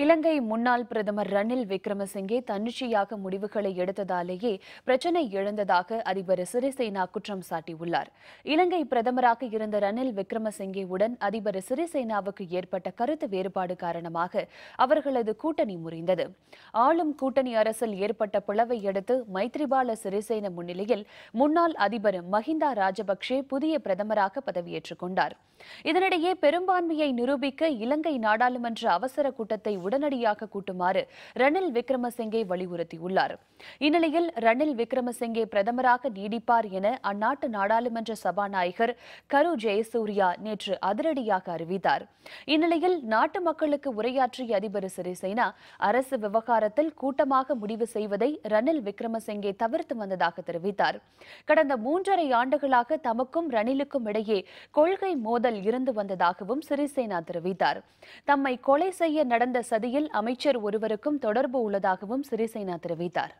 இலங்கை முன்னாள் பிரதமர் ரணில் விக்ரமசிங்கே தன்னிச்சையாக முடிவுகளை எடுத்ததாலேயே பிரச்சினை எழுந்ததாக அதிபர் சிறிசேனா குற்றம் சாட்டியுள்ளார் இலங்கை பிரதமராக இருந்த ரணில் விக்ரமசிங்கேவுடன் அதிபர் சிறிசேனாவுக்கு ஏற்பட்ட கருத்து வேறுபாடு காரணமாக அவர்களது கூட்டணி முறிந்தது ஆளும் கூட்டணி அரசில் ஏற்பட்ட பிளவை அடுத்து மைத்ரிபால சிறிசேன முன்னிலையில் முன்னாள் அதிபர் மஹிந்தா ராஜபக்சே புதிய பிரதமராக பதவியேற்றுக் கொண்டார் இதனிடையே பெரும்பான்மையை நிரூபிக்க இலங்கை நாடாளுமன்ற அவசர கூட்டத்தை உடனடியாக கூட்டுமாறு ரணில் விக்ரமசிங்கே வலியுறுத்தியுள்ளார் இந்நிலையில் ரணில் விக்ரமசிங்கே பிரதமராக நீடிப்பார் என அந்நாட்டு நாடாளுமன்ற சபாநாயகர் கரு ஜெயசூர்யா நேற்று அதிரடியாக அறிவித்தார் இந்நிலையில் நாட்டு மக்களுக்கு உரையாற்றிய அதிபர் சிறிசேனா அரசு விவகாரத்தில் கூட்டமாக முடிவு செய்வதை ரணில் விக்ரமசிங்கே தவிர்த்து வந்ததாக தெரிவித்தார் கடந்த மூன்றரை ஆண்டுகளாக தமக்கும் ரணிலுக்கும் இடையே கொள்கை மோதல் இருந்து வந்ததாகவும் சிறிசேனா தெரிவித்தார் தம்மை கொலை செய்ய நடந்த சதியில் அமைச்சர் ஒருவருக்கும் தொடர்பு உள்ளதாகவும் சிறிசேனா தெரிவித்தார்